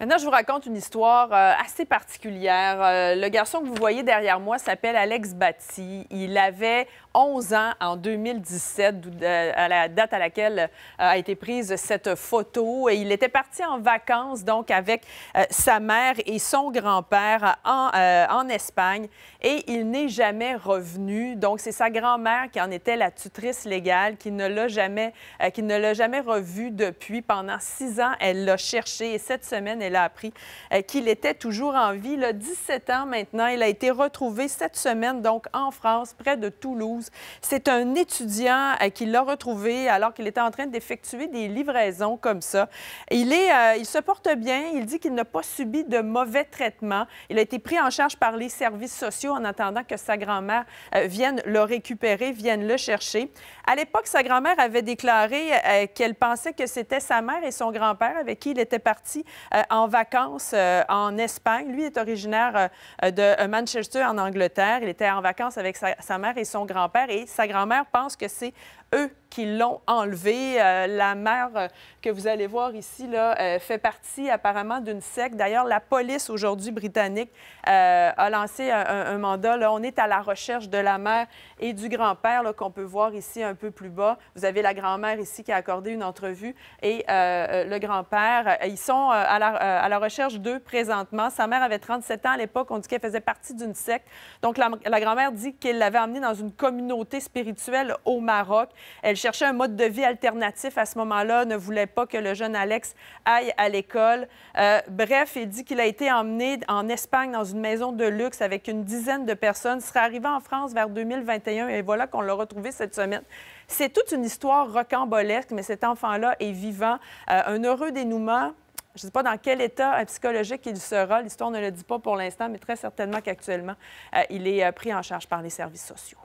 Maintenant, je vous raconte une histoire euh, assez particulière. Euh, le garçon que vous voyez derrière moi s'appelle Alex Batty. Il avait 11 ans en 2017, euh, à la date à laquelle a été prise cette photo. Et il était parti en vacances, donc, avec sa mère et son grand-père en, Espagne. Et il n'est jamais revenu. Donc, c'est sa grand-mère qui en était la tutrice légale, qui ne l'a jamais, qui ne l'a jamais revu depuis. Pendant six ans, elle l'a cherché. Et cette semaine, elle a appris euh, qu'il était toujours en vie. Il a 17 ans maintenant. Il a été retrouvé cette semaine, donc en France, près de Toulouse. C'est un étudiant euh, qui l'a retrouvé alors qu'il était en train d'effectuer des livraisons comme ça. Il, est, euh, il se porte bien. Il dit qu'il n'a pas subi de mauvais traitements. Il a été pris en charge par les services sociaux en attendant que sa grand-mère vienne le récupérer, vienne le chercher. À l'époque, sa grand-mère avait déclaré qu'elle pensait que c'était sa mère et son grand-père avec qui il était parti en en vacances euh, en Espagne. Lui est originaire euh, de euh, Manchester, en Angleterre. Il était en vacances avec sa, mère et son grand-père et sa grand-mère pense que c'est eux qui l'ont enlevé. la mère que vous allez voir ici là, fait partie apparemment d'une secte. D'ailleurs, la police aujourd'hui britannique a lancé un, mandat. Là. On est à la recherche de la mère et du grand-père qu'on peut voir ici un peu plus bas. Vous avez la grand-mère ici qui a accordé une entrevue et le grand-père. Ils sont à la, euh, à la recherche d'eux présentement. Sa mère avait 37 ans à l'époque. On dit qu'elle faisait partie d'une secte. Donc, la, grand-mère dit qu'elle l'avait emmené dans une communauté spirituelle au Maroc. Elle cherchait un mode de vie alternatif à ce moment-là, ne voulait pas que le jeune Alex aille à l'école. Euh, bref, il dit qu'il a été emmené en Espagne dans une maison de luxe avec une dizaine de personnes. Il serait arrivé en France vers 2021 et voilà qu'on l'a retrouvé cette semaine. C'est toute une histoire rocambolesque, mais cet enfant-là est vivant. Euh, un heureux dénouement, je ne sais pas dans quel état psychologique il sera. L'histoire ne le dit pas pour l'instant, mais très certainement qu'actuellement, euh, il est euh, pris en charge par les services sociaux.